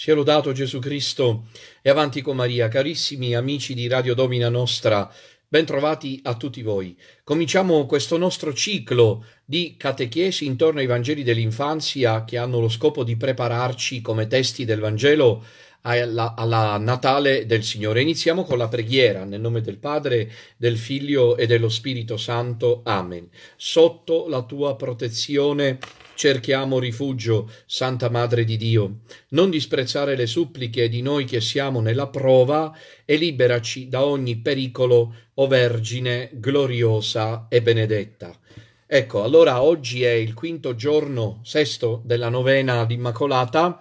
Sia lodato Gesù Cristo e avanti con Maria. Carissimi amici di Radio Domina Nostra, bentrovati a tutti voi. Cominciamo questo nostro ciclo di catechesi intorno ai Vangeli dell'infanzia che hanno lo scopo di prepararci come testi del Vangelo alla, alla Natale del Signore. Iniziamo con la preghiera nel nome del Padre, del Figlio e dello Spirito Santo. Amen. Sotto la tua protezione cerchiamo rifugio, Santa Madre di Dio. Non disprezzare le suppliche di noi che siamo nella prova e liberaci da ogni pericolo, o Vergine gloriosa e benedetta. Ecco, allora oggi è il quinto giorno, sesto della novena all'Immacolata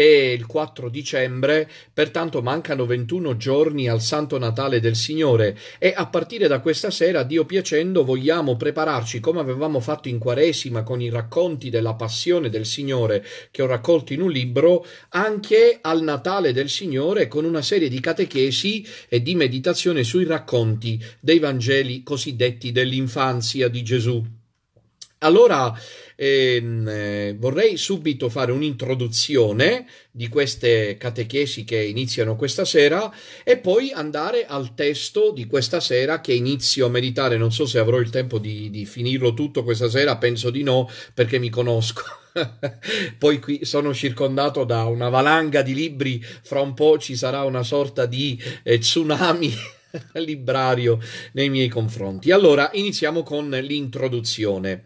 e il 4 dicembre, pertanto mancano 21 giorni al Santo Natale del Signore e a partire da questa sera, Dio piacendo, vogliamo prepararci come avevamo fatto in Quaresima con i racconti della passione del Signore che ho raccolto in un libro, anche al Natale del Signore con una serie di catechesi e di meditazione sui racconti dei Vangeli cosiddetti dell'infanzia di Gesù. Allora e, ehm, eh, vorrei subito fare un'introduzione di queste catechesi che iniziano questa sera e poi andare al testo di questa sera che inizio a meditare. Non so se avrò il tempo di, di finirlo tutto questa sera, penso di no perché mi conosco. poi qui sono circondato da una valanga di libri, fra un po' ci sarà una sorta di eh, tsunami. librario nei miei confronti. Allora, iniziamo con l'introduzione.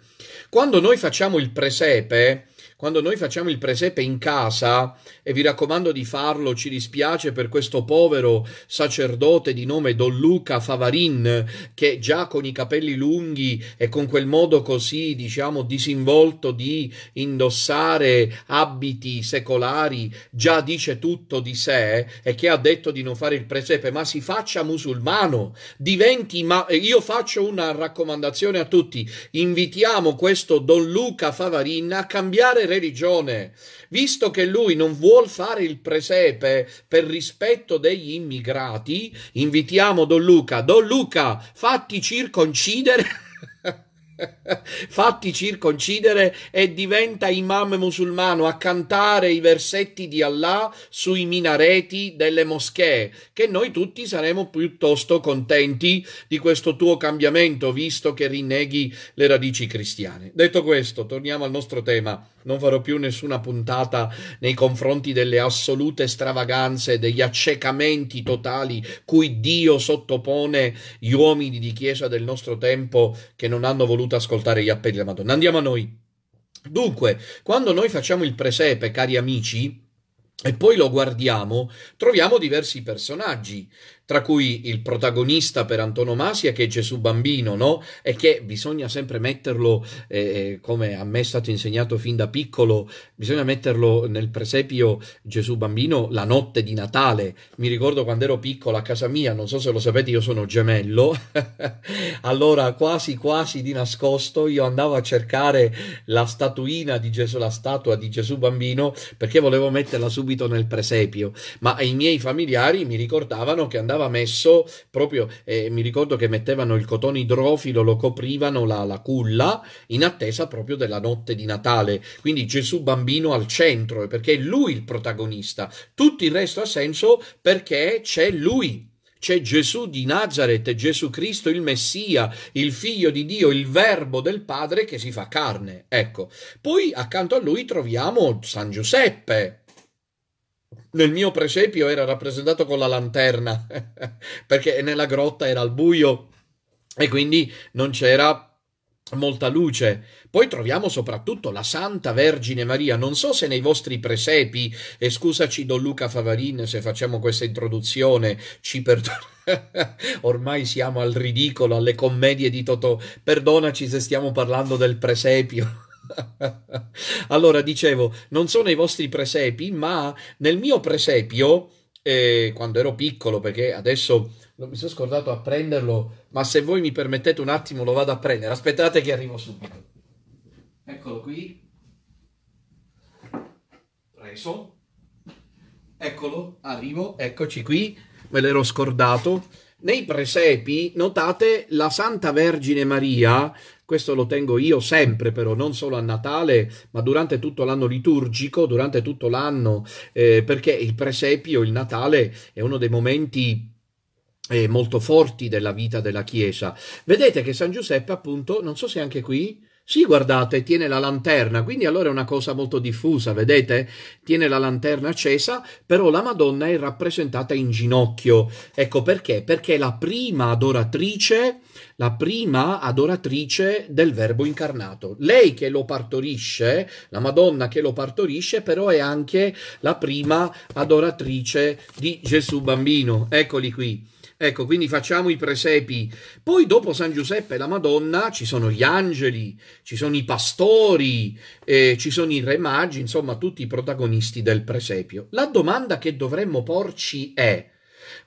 Quando noi facciamo il presepe, quando noi facciamo il presepe in casa, e vi raccomando di farlo, ci dispiace per questo povero sacerdote di nome Don Luca Favarin, che già con i capelli lunghi e con quel modo così, diciamo, disinvolto di indossare abiti secolari, già dice tutto di sé e che ha detto di non fare il presepe, ma si faccia musulmano, diventi, ma io faccio una raccomandazione a tutti, invitiamo questo Don Luca Favarin a cambiare cambiare religione, visto che lui non vuol fare il presepe per rispetto degli immigrati, invitiamo Don Luca. Don Luca, fatti circoncidere. fatti circoncidere e diventa imam musulmano a cantare i versetti di Allah sui minareti delle moschee, che noi tutti saremo piuttosto contenti di questo tuo cambiamento, visto che rinneghi le radici cristiane. Detto questo, torniamo al nostro tema non farò più nessuna puntata nei confronti delle assolute stravaganze, degli accecamenti totali cui Dio sottopone gli uomini di chiesa del nostro tempo che non hanno voluto ascoltare gli appelli della Madonna. Andiamo a noi. Dunque, quando noi facciamo il presepe, cari amici, e poi lo guardiamo, troviamo diversi personaggi tra cui il protagonista per antonomasia che è Gesù bambino, no? E che bisogna sempre metterlo, eh, eh, come a me è stato insegnato fin da piccolo, bisogna metterlo nel presepio Gesù bambino la notte di Natale. Mi ricordo quando ero piccolo a casa mia, non so se lo sapete, io sono gemello, allora quasi quasi di nascosto io andavo a cercare la statuina di Gesù, la statua di Gesù bambino, perché volevo metterla subito nel presepio, ma i miei familiari mi ricordavano che andavo andava messo proprio, eh, mi ricordo che mettevano il cotone idrofilo, lo coprivano la, la culla in attesa proprio della notte di Natale. Quindi Gesù bambino al centro, perché è lui il protagonista. Tutto il resto ha senso perché c'è lui c'è Gesù di Nazareth, Gesù Cristo il Messia, il figlio di Dio, il verbo del Padre che si fa carne. Ecco. Poi accanto a lui troviamo San Giuseppe, nel mio presepio era rappresentato con la lanterna, perché nella grotta era al buio e quindi non c'era molta luce. Poi troviamo soprattutto la Santa Vergine Maria. Non so se nei vostri presepi, e scusaci Don Luca Favarin se facciamo questa introduzione, ci perdoniamo. Ormai siamo al ridicolo, alle commedie di Totò. Perdonaci se stiamo parlando del presepio. allora, dicevo, non sono i vostri presepi, ma nel mio presepio, eh, quando ero piccolo, perché adesso non mi sono scordato a prenderlo, ma se voi mi permettete un attimo lo vado a prendere. Aspettate che arrivo subito. Eccolo qui. Preso. Eccolo, arrivo, eccoci qui. Me l'ero scordato. Nei presepi notate la Santa Vergine Maria, questo lo tengo io sempre però, non solo a Natale, ma durante tutto l'anno liturgico, durante tutto l'anno, eh, perché il presepio, il Natale, è uno dei momenti eh, molto forti della vita della Chiesa. Vedete che San Giuseppe appunto, non so se anche qui, sì, guardate, tiene la lanterna, quindi allora è una cosa molto diffusa, vedete? Tiene la lanterna accesa, però la Madonna è rappresentata in ginocchio. Ecco perché? Perché è la prima adoratrice, la prima adoratrice del Verbo incarnato. Lei che lo partorisce, la Madonna che lo partorisce, però è anche la prima adoratrice di Gesù bambino. Eccoli qui. Ecco, quindi facciamo i presepi. Poi dopo San Giuseppe e la Madonna ci sono gli angeli, ci sono i pastori, eh, ci sono i re magi, insomma tutti i protagonisti del presepio. La domanda che dovremmo porci è,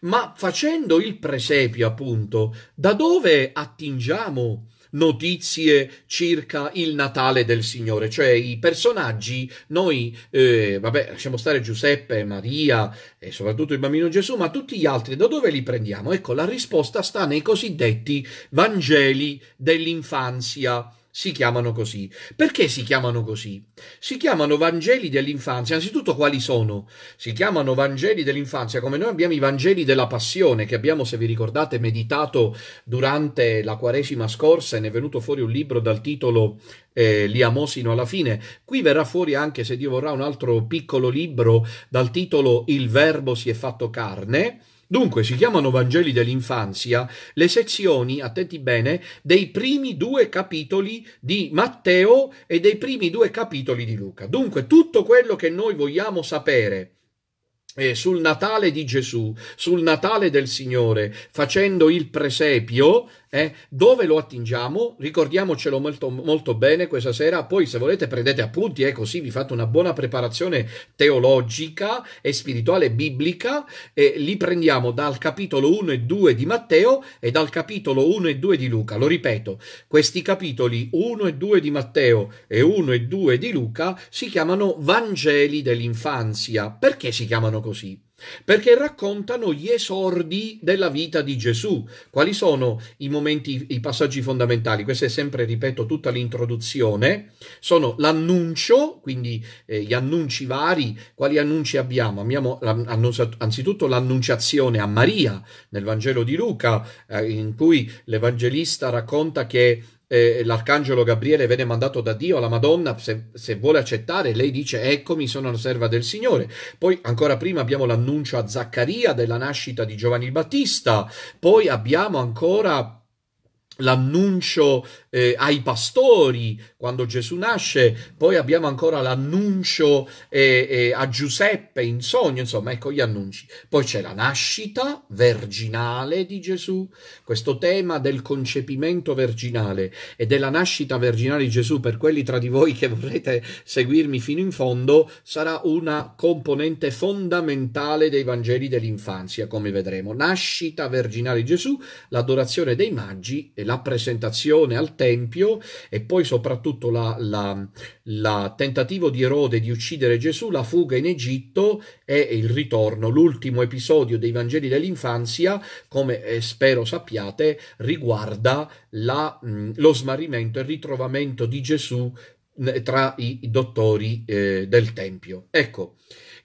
ma facendo il presepio appunto, da dove attingiamo? notizie circa il Natale del Signore, cioè i personaggi, noi, eh, vabbè, lasciamo stare Giuseppe, Maria e soprattutto il bambino Gesù, ma tutti gli altri, da dove li prendiamo? Ecco, la risposta sta nei cosiddetti Vangeli dell'infanzia si chiamano così. Perché si chiamano così? Si chiamano Vangeli dell'infanzia. Anzitutto quali sono? Si chiamano Vangeli dell'infanzia come noi abbiamo i Vangeli della passione che abbiamo, se vi ricordate, meditato durante la Quaresima scorsa e ne è venuto fuori un libro dal titolo eh, Li amosino alla fine. Qui verrà fuori anche, se Dio vorrà, un altro piccolo libro dal titolo Il Verbo si è fatto carne Dunque si chiamano Vangeli dell'infanzia le sezioni, attenti bene, dei primi due capitoli di Matteo e dei primi due capitoli di Luca. Dunque tutto quello che noi vogliamo sapere eh, sul Natale di Gesù, sul Natale del Signore, facendo il presepio, eh, dove lo attingiamo? Ricordiamocelo molto, molto, bene questa sera, poi se volete prendete appunti, eh, così vi fate una buona preparazione teologica e spirituale biblica, eh, li prendiamo dal capitolo 1 e 2 di Matteo e dal capitolo 1 e 2 di Luca. Lo ripeto, questi capitoli 1 e 2 di Matteo e 1 e 2 di Luca si chiamano Vangeli dell'infanzia. Perché si chiamano così? così? Perché raccontano gli esordi della vita di Gesù. Quali sono i momenti, i passaggi fondamentali? Questo è sempre, ripeto, tutta l'introduzione. Sono l'annuncio, quindi eh, gli annunci vari. Quali annunci abbiamo? Abbiamo anzitutto l'annunciazione a Maria nel Vangelo di Luca, eh, in cui l'Evangelista racconta che eh, l'arcangelo Gabriele viene mandato da Dio alla Madonna, se, se, vuole accettare, lei dice eccomi, sono la serva del Signore. Poi ancora prima abbiamo l'annuncio a Zaccaria della nascita di Giovanni il Battista, poi abbiamo ancora l'annuncio eh, ai pastori quando Gesù nasce, poi abbiamo ancora l'annuncio eh, eh, a Giuseppe in sogno, insomma, ecco gli annunci. Poi c'è la nascita virginale di Gesù, questo tema del concepimento virginale e della nascita virginale di Gesù per quelli tra di voi che vorrete seguirmi fino in fondo, sarà una componente fondamentale dei Vangeli dell'infanzia, come vedremo. Nascita virginale di Gesù, l'adorazione dei magi e la presentazione al tempio e poi soprattutto il tentativo di Erode di uccidere Gesù, la fuga in Egitto e il ritorno. L'ultimo episodio dei Vangeli dell'infanzia, come eh, spero sappiate, riguarda la, mh, mm, lo smarrimento e il ritrovamento di Gesù mh, tra i dottori eh, del Tempio. Ecco,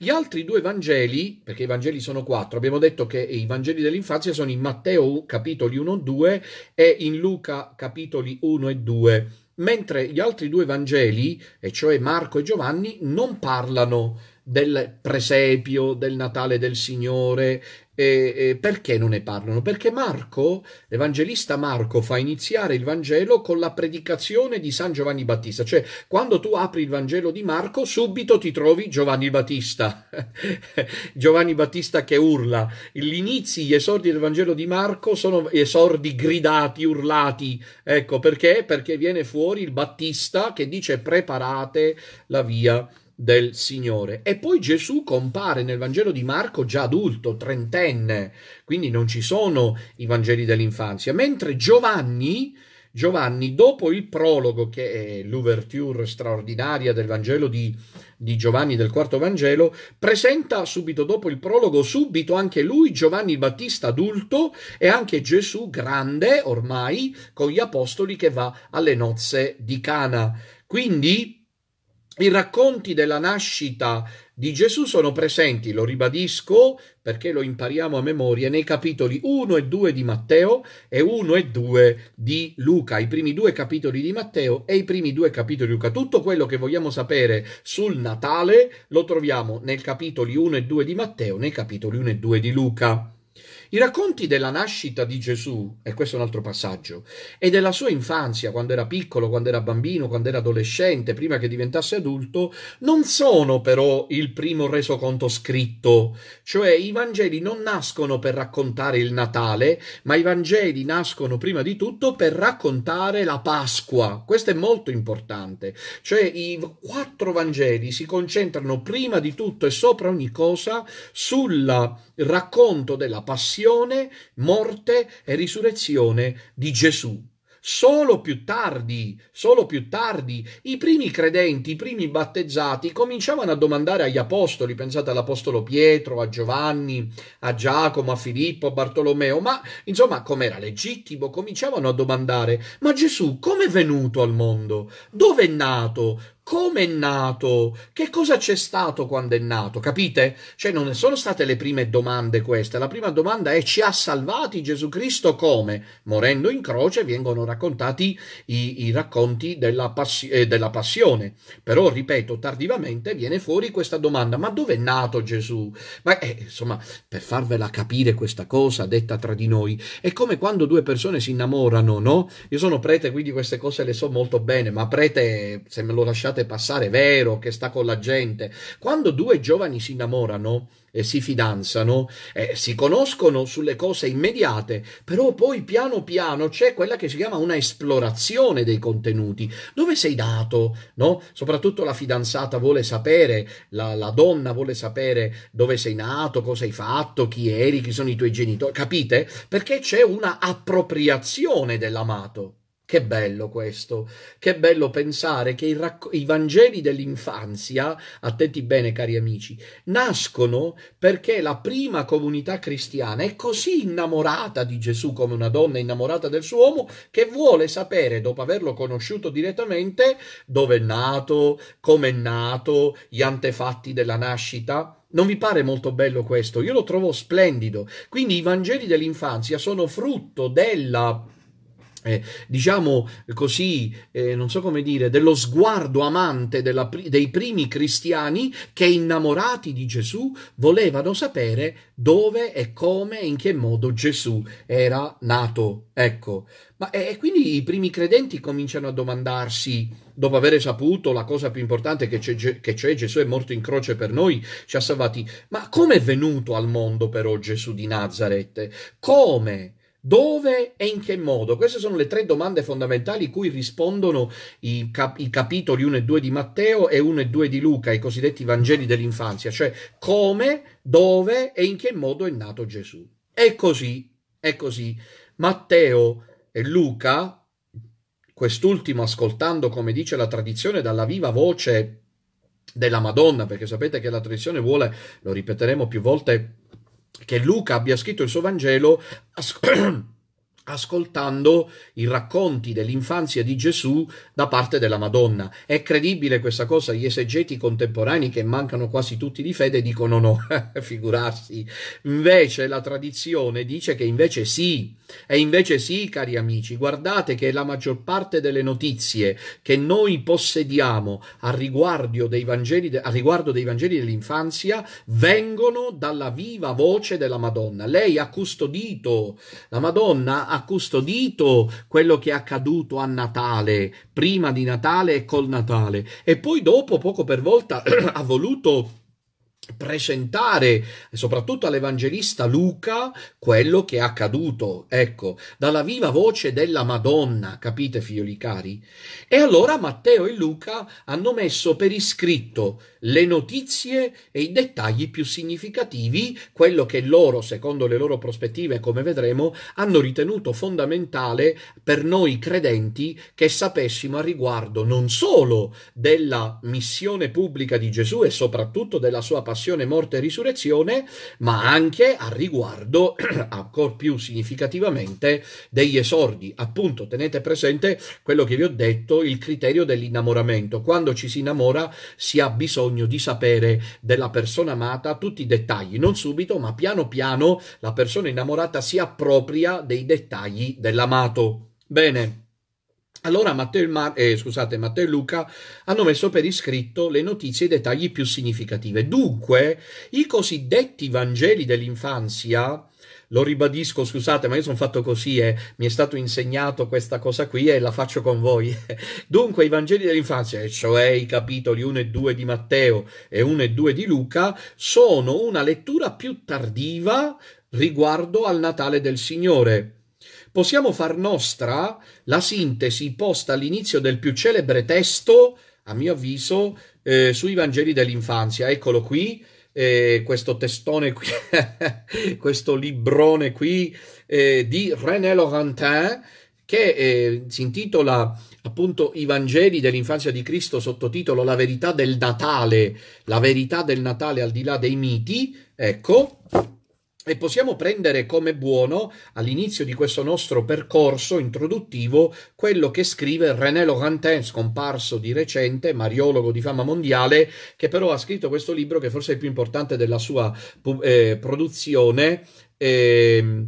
gli altri due Vangeli, perché i Vangeli sono quattro, abbiamo detto che i Vangeli dell'infanzia sono in Matteo capitoli 1 e 2 e in Luca capitoli 1 e 2, mentre gli altri due Vangeli, e cioè Marco e Giovanni, non parlano del presepio, del Natale del Signore. E, e perché non ne parlano? Perché Marco, l'evangelista Marco, fa iniziare il Vangelo con la predicazione di San Giovanni Battista, cioè quando tu apri il Vangelo di Marco subito ti trovi Giovanni Battista, Giovanni Battista che urla, gli inizi, gli esordi del Vangelo di Marco sono esordi gridati, urlati, ecco perché? Perché viene fuori il Battista che dice preparate la via del Signore. E poi Gesù compare nel Vangelo di Marco già adulto, trentenne, quindi non ci sono i Vangeli dell'infanzia, mentre Giovanni, Giovanni dopo il prologo, che è l'ouverture straordinaria del Vangelo di, di Giovanni del quarto Vangelo, presenta subito dopo il prologo, subito anche lui, Giovanni Battista adulto e anche Gesù grande ormai con gli apostoli che va alle nozze di Cana. Quindi i racconti della nascita di Gesù sono presenti, lo ribadisco perché lo impariamo a memoria, nei capitoli 1 e 2 di Matteo e 1 e 2 di Luca, i primi due capitoli di Matteo e i primi due capitoli di Luca. Tutto quello che vogliamo sapere sul Natale lo troviamo nei capitoli 1 e 2 di Matteo, nei capitoli 1 e 2 di Luca. I racconti della nascita di Gesù, e questo è un altro passaggio, e della sua infanzia, quando era piccolo, quando era bambino, quando era adolescente, prima che diventasse adulto, non sono però il primo resoconto scritto, cioè i Vangeli non nascono per raccontare il Natale, ma i Vangeli nascono prima di tutto per raccontare la Pasqua. Questo è molto importante, cioè i quattro Vangeli si concentrano prima di tutto e sopra ogni cosa sul racconto della passione passione, morte e risurrezione di Gesù. Solo più tardi, solo più tardi, i primi credenti, i primi battezzati cominciavano a domandare agli apostoli, pensate all'apostolo Pietro, a Giovanni, a Giacomo, a Filippo, a Bartolomeo, ma insomma, com'era legittimo, cominciavano a domandare, ma Gesù com'è venuto al mondo? Dove è nato? come è nato? Che cosa c'è stato quando è nato? Capite? Cioè non sono state le prime domande queste. La prima domanda è ci ha salvati Gesù Cristo come? Morendo in croce vengono raccontati i, i racconti della, passi- eh, della passione. Però, ripeto, tardivamente viene fuori questa domanda. Ma dove è nato Gesù? Ma eh, insomma, per farvela capire questa cosa detta tra di noi, è come quando due persone si innamorano, no? Io sono prete, quindi queste cose le so molto bene, ma prete, se me lo lasciate lasciate passare, vero, che sta con la gente. Quando due giovani si innamorano e si fidanzano, eh, si conoscono sulle cose immediate, però poi piano piano c'è quella che si chiama una esplorazione dei contenuti. Dove sei nato? No? Soprattutto la fidanzata vuole sapere, la, la donna vuole sapere dove sei nato, cosa hai fatto, chi eri, chi sono i tuoi genitori, capite? Perché c'è una appropriazione dell'amato. Che bello questo, che bello pensare che i, racco- i Vangeli dell'infanzia, attenti bene cari amici, nascono perché la prima comunità cristiana è così innamorata di Gesù come una donna innamorata del suo uomo che vuole sapere, dopo averlo conosciuto direttamente, dove è nato, come è nato, gli antefatti della nascita. Non vi pare molto bello questo? Io lo trovo splendido. Quindi i Vangeli dell'infanzia sono frutto della eh, diciamo così, eh, non so come dire, dello sguardo amante della, dei primi cristiani che innamorati di Gesù volevano sapere dove e come e in che modo Gesù era nato. Ecco, ma e eh, quindi i primi credenti cominciano a domandarsi, dopo aver saputo la cosa più importante che c'è, che c'è, Gesù è morto in croce per noi, ci ha salvati, ma come è venuto al mondo però Gesù di Nazareth? Come? Dove e in che modo? Queste sono le tre domande fondamentali cui rispondono i, cap- i, capitoli 1 e 2 di Matteo e 1 e 2 di Luca, i cosiddetti Vangeli dell'infanzia, cioè come, dove e in che modo è nato Gesù. È così, è così. Matteo e Luca, quest'ultimo ascoltando, come dice la tradizione, dalla viva voce della Madonna, perché sapete che la tradizione vuole, lo ripeteremo più volte, che Luca abbia scritto il suo Vangelo as- ascoltando i racconti dell'infanzia di Gesù da parte della Madonna. È credibile questa cosa? Gli esegeti contemporanei che mancano quasi tutti di fede dicono no, figurarsi. Invece la tradizione dice che invece sì. E invece sì, cari amici, guardate che la maggior parte delle notizie che noi possediamo a riguardo dei Vangeli, a riguardo dei Vangeli dell'infanzia vengono dalla viva voce della Madonna. Lei ha custodito, la Madonna ha custodito quello che è accaduto a Natale, prima di Natale e col Natale, e poi dopo, poco per volta, ha voluto presentare soprattutto all'evangelista Luca quello che è accaduto, ecco, dalla viva voce della Madonna, capite figlioli cari? E allora Matteo e Luca hanno messo per iscritto le notizie e i dettagli più significativi, quello che loro, secondo le loro prospettive, come vedremo, hanno ritenuto fondamentale per noi credenti che sapessimo a riguardo non solo della missione pubblica di Gesù e soprattutto della sua passione, passione, morte e risurrezione, ma anche a riguardo, ancora più significativamente, degli esordi. Appunto, tenete presente quello che vi ho detto, il criterio dell'innamoramento. Quando ci si innamora si ha bisogno di sapere della persona amata tutti i dettagli, non subito, ma piano piano la persona innamorata si appropria dei dettagli dell'amato. Bene. Allora Matteo, Mar- eh, scusate, Matteo, e Luca hanno messo per iscritto le notizie e i dettagli più significativi. Dunque, i cosiddetti Vangeli dell'infanzia, lo ribadisco, scusate, ma io sono fatto così e eh, mi è stato insegnato questa cosa qui e la faccio con voi. Dunque, i Vangeli dell'infanzia, eh, cioè i capitoli 1 e 2 di Matteo e 1 e 2 di Luca, sono una lettura più tardiva riguardo al Natale del Signore possiamo far nostra la sintesi posta all'inizio del più celebre testo, a mio avviso, eh, sui Vangeli dell'infanzia. Eccolo qui, eh, questo testone qui, questo librone qui eh, di René Laurentin, che eh, si intitola appunto i Vangeli dell'infanzia di Cristo sottotitolo La verità del Natale, la verità del Natale al di là dei miti, ecco, e possiamo prendere come buono all'inizio di questo nostro percorso introduttivo quello che scrive René Laurentin, scomparso di recente, mariologo di fama mondiale, che però ha scritto questo libro che forse è il più importante della sua eh, produzione. Eh,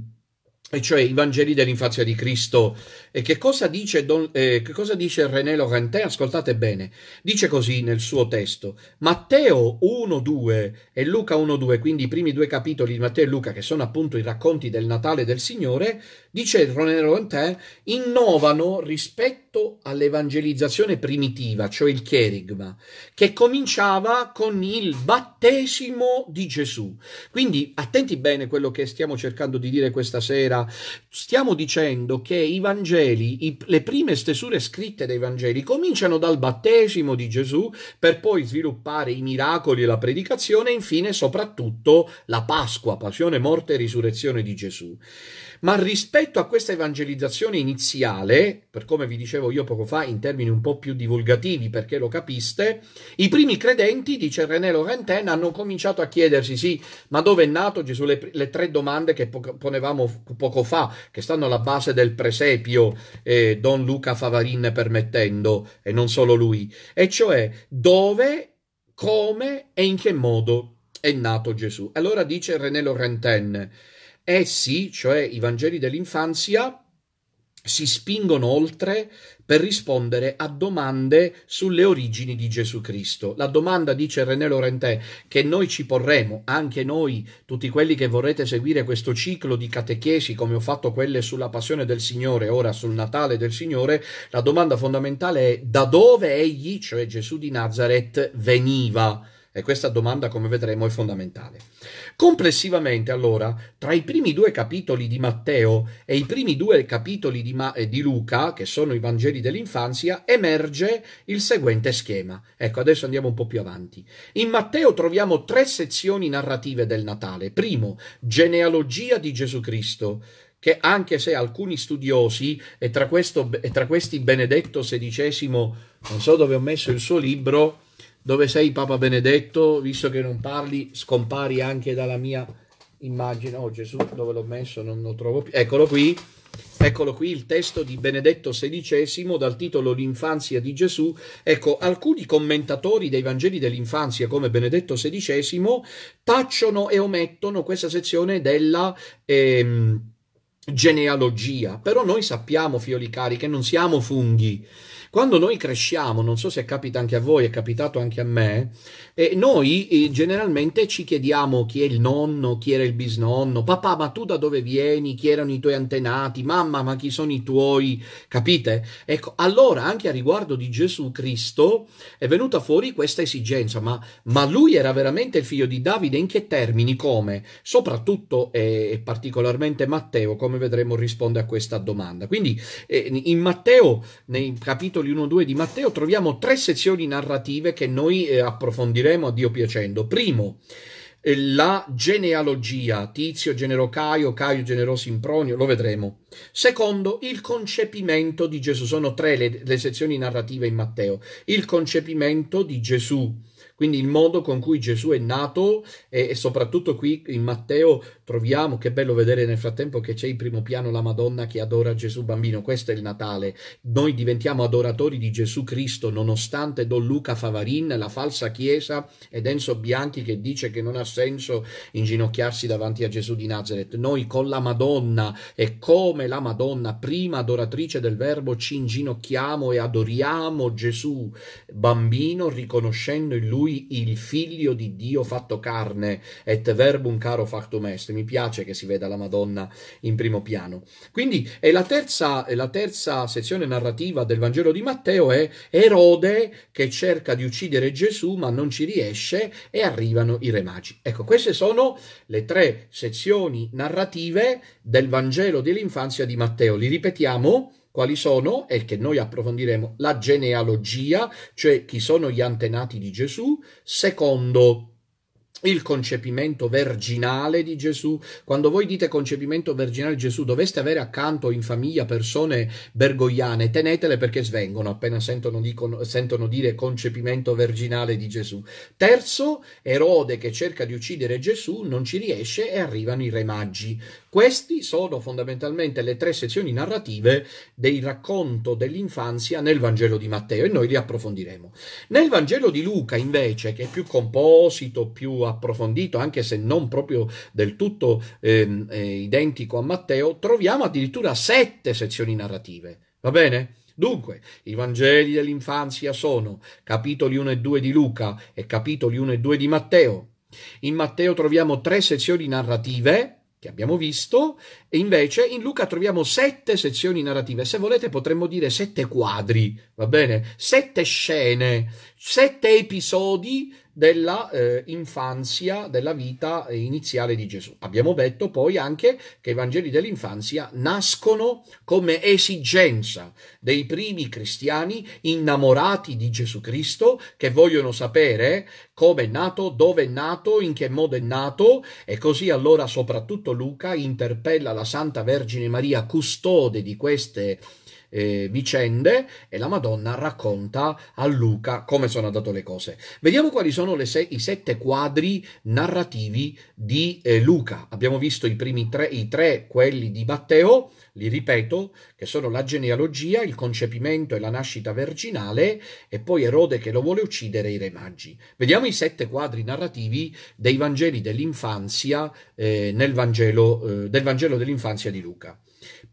e cioè i Vangeli dell'infanzia di Cristo. E che cosa dice, Don, eh, che cosa dice René Laurentin? Ascoltate bene, dice così nel suo testo, Matteo 1.2 e Luca 1.2, quindi i primi due capitoli di Matteo e Luca, che sono appunto i racconti del Natale del Signore, dice René innovano rispetto all'evangelizzazione primitiva, cioè il cherigma, che cominciava con il battesimo di Gesù. Quindi attenti bene quello che stiamo cercando di dire questa sera. Stiamo dicendo che i Vangeli, i, le prime stesure scritte dei Vangeli, cominciano dal battesimo di Gesù per poi sviluppare i miracoli e la predicazione e infine soprattutto la Pasqua, passione, morte e risurrezione di Gesù. Ma rispetto a questa evangelizzazione iniziale, per come vi dicevo io poco fa in termini un po' più divulgativi perché lo capiste, i primi credenti, dice René Laurentin, hanno cominciato a chiedersi, sì, ma dove è nato Gesù? Le, le tre domande che po- ponevamo poco fa, che stanno alla base del presepio, eh, Don Luca Favarin permettendo, e non solo lui, e cioè dove, come e in che modo è nato Gesù. Allora dice René Laurentin, Essi, eh cioè i Vangeli dell'infanzia, si spingono oltre per rispondere a domande sulle origini di Gesù Cristo. La domanda, dice René Laurentin, che noi ci porremo, anche noi, tutti quelli che vorrete seguire questo ciclo di catechesi, come ho fatto quelle sulla passione del Signore, ora sul Natale del Signore, la domanda fondamentale è da dove egli, cioè Gesù di Nazareth, veniva. E questa domanda, come vedremo, è fondamentale. Complessivamente, allora, tra i primi due capitoli di Matteo e i primi due capitoli di, Ma- eh, di Luca, che sono i Vangeli dell'infanzia, emerge il seguente schema. Ecco, adesso andiamo un po' più avanti. In Matteo troviamo tre sezioni narrative del Natale. Primo, genealogia di Gesù Cristo che anche se alcuni studiosi, e tra, questo, e tra questi Benedetto XVI, non so dove ho messo il suo libro, dove sei Papa Benedetto? Visto che non parli, scompari anche dalla mia immagine. Oh Gesù, dove l'ho messo? Non lo trovo più. Eccolo qui. Eccolo qui il testo di Benedetto XVI dal titolo L'infanzia di Gesù. Ecco, alcuni commentatori dei Vangeli dell'infanzia come Benedetto XVI tacciono e omettono questa sezione della... Ehm, genealogia, però noi sappiamo, figlioli cari, che non siamo funghi, quando noi cresciamo, non so se capita anche a voi, è capitato anche a me, eh, noi eh, generalmente ci chiediamo chi è il nonno, chi era il bisnonno, papà ma tu da dove vieni, chi erano i tuoi antenati, mamma ma chi sono i tuoi, capite? Ecco, allora anche a riguardo di Gesù Cristo è venuta fuori questa esigenza, ma, ma lui era veramente il figlio di Davide in che termini, come? Soprattutto eh, e eh, particolarmente Matteo, come vedremo, risponde a questa domanda. Quindi eh, in Matteo, nei capitoli capitoli 1-2 di Matteo troviamo tre sezioni narrative che noi eh, approfondiremo a Dio piacendo. Primo, eh, la genealogia, Tizio generò Caio, Caio generò Simpronio, lo vedremo. Secondo, il concepimento di Gesù, sono tre le, le sezioni narrative in Matteo. Il concepimento di Gesù, quindi il modo con cui Gesù è nato e, soprattutto qui in Matteo troviamo, che bello vedere nel frattempo che c'è in primo piano la Madonna che adora Gesù bambino, questo è il Natale, noi diventiamo adoratori di Gesù Cristo nonostante Don Luca Favarin, la falsa chiesa ed Enzo Bianchi che dice che non ha senso inginocchiarsi davanti a Gesù di Nazareth, noi con la Madonna e come la Madonna, prima adoratrice del Verbo, ci inginocchiamo e adoriamo Gesù bambino riconoscendo in lui il figlio di Dio fatto carne et verbum caro factum est mi piace che si veda la Madonna in primo piano. Quindi è la terza, è la terza sezione narrativa del Vangelo di Matteo è Erode che cerca di uccidere Gesù ma non ci riesce e arrivano i re magi. Ecco, queste sono le tre sezioni narrative del Vangelo dell'infanzia di Matteo. Li ripetiamo? quali sono e che noi approfondiremo la genealogia, cioè chi sono gli antenati di Gesù, secondo il concepimento verginale di Gesù. Quando voi dite concepimento verginale di Gesù, doveste avere accanto in famiglia persone bergogliane, tenetele perché svengono appena sentono, dicono, sentono dire concepimento verginale di Gesù. Terzo, Erode che cerca di uccidere Gesù non ci riesce e arrivano i re magi. Questi sono fondamentalmente le tre sezioni narrative del racconto dell'infanzia nel Vangelo di Matteo e noi li approfondiremo. Nel Vangelo di Luca, invece, che è più composito, più approfondito, anche se non proprio del tutto ehm, eh, identico a Matteo, troviamo addirittura sette sezioni narrative. Va bene? Dunque, i Vangeli dell'infanzia sono capitoli 1 e 2 di Luca e capitoli 1 e 2 di Matteo. In Matteo troviamo tre sezioni narrative che abbiamo visto, e invece in Luca troviamo sette sezioni narrative, se volete potremmo dire sette quadri, va bene? Sette scene, sette episodi della eh, infanzia, della vita eh, iniziale di Gesù. Abbiamo detto poi anche che i Vangeli dell'infanzia nascono come esigenza dei primi cristiani innamorati di Gesù Cristo che vogliono sapere come è nato, dove è nato, in che modo è nato e così allora soprattutto Luca interpella la Santa Vergine Maria, custode di queste eh, vicende e la Madonna racconta a Luca come sono andate le cose. Vediamo quali sono se- i sette quadri narrativi di eh, Luca. Abbiamo visto i primi tre, i tre, quelli di Matteo, li ripeto, che sono la genealogia, il concepimento e la nascita virginale e poi Erode che lo vuole uccidere i re magi. Vediamo i sette quadri narrativi dei Vangeli dell'infanzia eh, nel Vangelo, eh, del Vangelo dell'infanzia di Luca.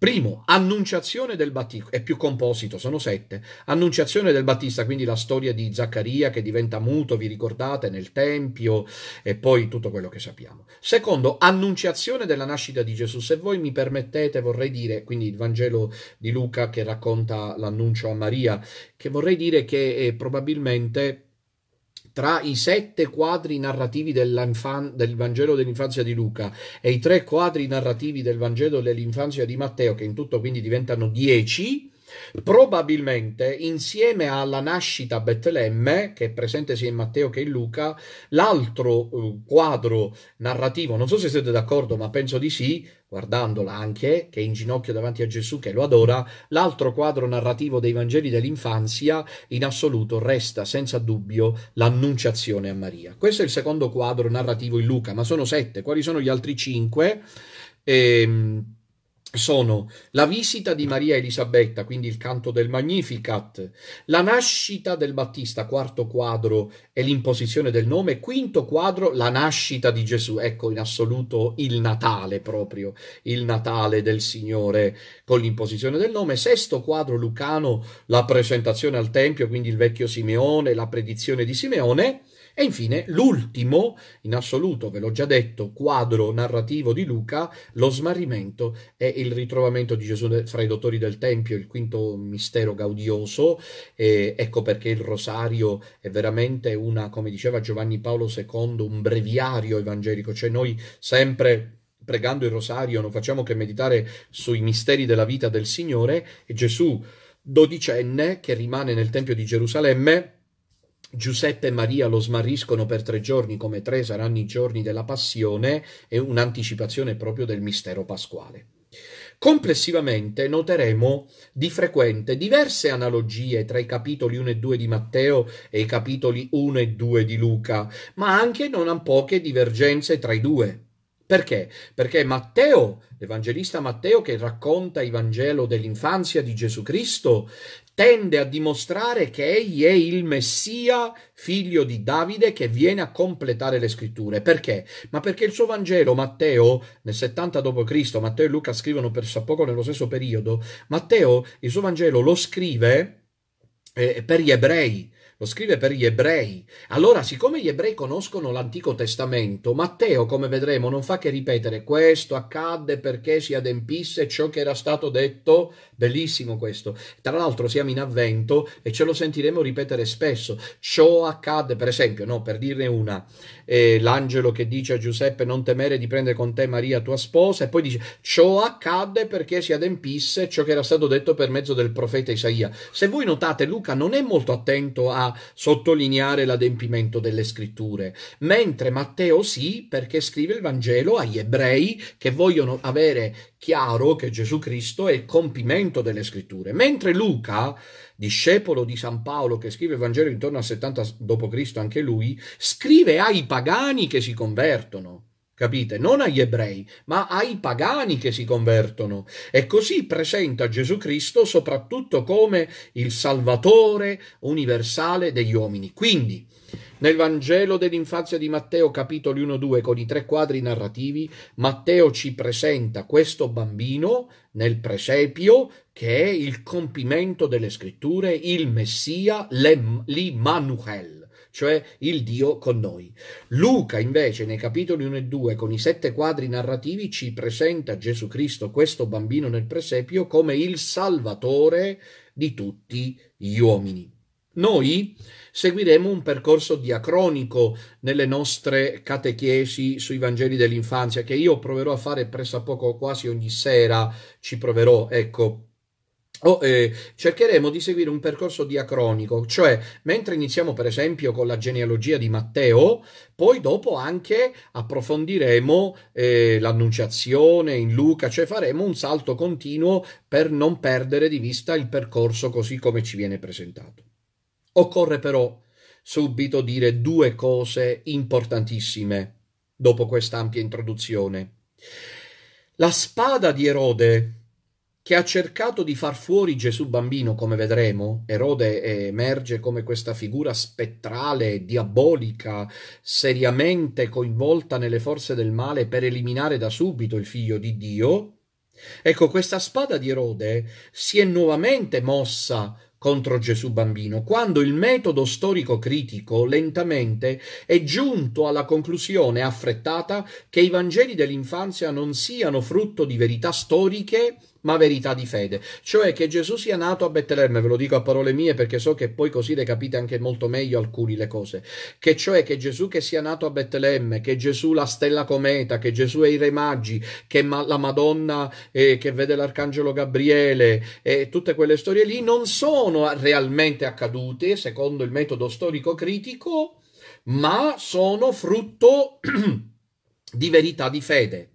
Primo, Annunciazione del Battista, è più composito, sono sette. Annunciazione del Battista, quindi la storia di Zaccaria che diventa muto, vi ricordate, nel Tempio e poi tutto quello che sappiamo. Secondo, Annunciazione della nascita di Gesù. Se voi mi permettete, vorrei dire, quindi il Vangelo di Luca che racconta l'annuncio a Maria, che vorrei dire che eh, probabilmente tra i sette quadri narrativi del Vangelo dell'infanzia di Luca e i tre quadri narrativi del Vangelo dell'infanzia di Matteo, che in tutto quindi diventano dieci, Probabilmente insieme alla nascita a Betlemme, che è presente sia in Matteo che in Luca, l'altro eh, quadro narrativo, non so se siete d'accordo, ma penso di sì, guardandola anche, che è in ginocchio davanti a Gesù che lo adora, l'altro quadro narrativo dei Vangeli dell'infanzia in assoluto resta senza dubbio l'annunciazione a Maria. Questo è il secondo quadro narrativo in Luca, ma sono sette. Quali sono gli altri cinque? Ehm, sono la visita di Maria Elisabetta, quindi il canto del Magnificat, la nascita del Battista, quarto quadro e l'imposizione del nome, quinto quadro la nascita di Gesù, ecco in assoluto il Natale proprio, il Natale del Signore con l'imposizione del nome, sesto quadro Lucano la presentazione al Tempio, quindi il vecchio Simeone, la predizione di Simeone, e infine l'ultimo, in assoluto, ve l'ho già detto, quadro narrativo di Luca, lo smarrimento e il ritrovamento di Gesù fra i dottori del Tempio, il quinto mistero gaudioso. E ecco perché il rosario è veramente una, come diceva Giovanni Paolo II, un breviario evangelico, cioè noi sempre pregando il rosario non facciamo che meditare sui misteri della vita del Signore e Gesù dodicenne che rimane nel Tempio di Gerusalemme Giuseppe e Maria lo smarriscono per tre giorni, come tre saranno i giorni della passione, è un'anticipazione proprio del mistero pasquale. Complessivamente noteremo di frequente diverse analogie tra i capitoli 1 e 2 di Matteo e i capitoli 1 e 2 di Luca, ma anche non poche divergenze tra i due. Perché? Perché Matteo, l'Evangelista Matteo che racconta il Vangelo dell'infanzia di Gesù Cristo, tende a dimostrare che egli è il Messia, figlio di Davide, che viene a completare le scritture. Perché? Ma perché il suo Vangelo, Matteo, nel 70 d.C., Matteo e Luca scrivono per poco nello stesso periodo, Matteo il suo Vangelo lo scrive eh, per gli ebrei, lo scrive per gli ebrei. Allora, siccome gli ebrei conoscono l'Antico Testamento, Matteo, come vedremo, non fa che ripetere questo accadde perché si adempisse ciò che era stato detto. Bellissimo questo. Tra l'altro siamo in avvento e ce lo sentiremo ripetere spesso. Ciò accadde, per esempio, no, per dirne una, eh, l'angelo che dice a Giuseppe non temere di prendere con te Maria tua sposa e poi dice ciò accadde perché si adempisse ciò che era stato detto per mezzo del profeta Isaia. Se voi notate, Luca non è molto attento a sottolineare l'adempimento delle scritture, mentre Matteo sì perché scrive il Vangelo agli ebrei che vogliono avere chiaro che Gesù Cristo è il compimento delle scritture, mentre Luca, discepolo di San Paolo che scrive il Vangelo intorno al 70 d.C., anche lui, scrive ai pagani che si convertono capite? Non agli ebrei, ma ai pagani che si convertono. E così presenta Gesù Cristo soprattutto come il Salvatore universale degli uomini. Quindi, nel Vangelo dell'infanzia di Matteo, capitoli 1-2, con i tre quadri narrativi, Matteo ci presenta questo bambino nel presepio che è il compimento delle scritture, il Messia, l'Immanuel cioè il Dio con noi. Luca invece nei capitoli 1 e 2 con i sette quadri narrativi ci presenta Gesù Cristo, questo bambino nel presepio, come il Salvatore di tutti gli uomini. Noi seguiremo un percorso diacronico nelle nostre catechesi sui Vangeli dell'infanzia, che io proverò a fare pressappoco quasi ogni sera, ci proverò, ecco, Oh, eh, cercheremo di seguire un percorso diacronico, cioè mentre iniziamo per esempio con la genealogia di Matteo, poi dopo anche approfondiremo eh, l'annunciazione in Luca, cioè faremo un salto continuo per non perdere di vista il percorso così come ci viene presentato. Occorre però subito dire due cose importantissime dopo questa ampia introduzione. La spada di Erode che ha cercato di far fuori Gesù bambino, come vedremo. Erode eh, emerge come questa figura spettrale, diabolica, seriamente coinvolta nelle forze del male per eliminare da subito il figlio di Dio. Ecco, questa spada di Erode si è nuovamente mossa contro Gesù bambino, quando il metodo storico critico lentamente è giunto alla conclusione affrettata che i Vangeli dell'infanzia non siano frutto di verità storiche ma verità di fede, cioè che Gesù sia nato a Betlemme, ve lo dico a parole mie perché so che poi così le capite anche molto meglio alcuni le cose, che cioè che Gesù che sia nato a Betlemme, che Gesù la stella cometa, che Gesù è i re magi, che ma- la Madonna eh, che vede l'arcangelo Gabriele e eh, tutte quelle storie lì non sono realmente accadute secondo il metodo storico critico, ma sono frutto di verità di fede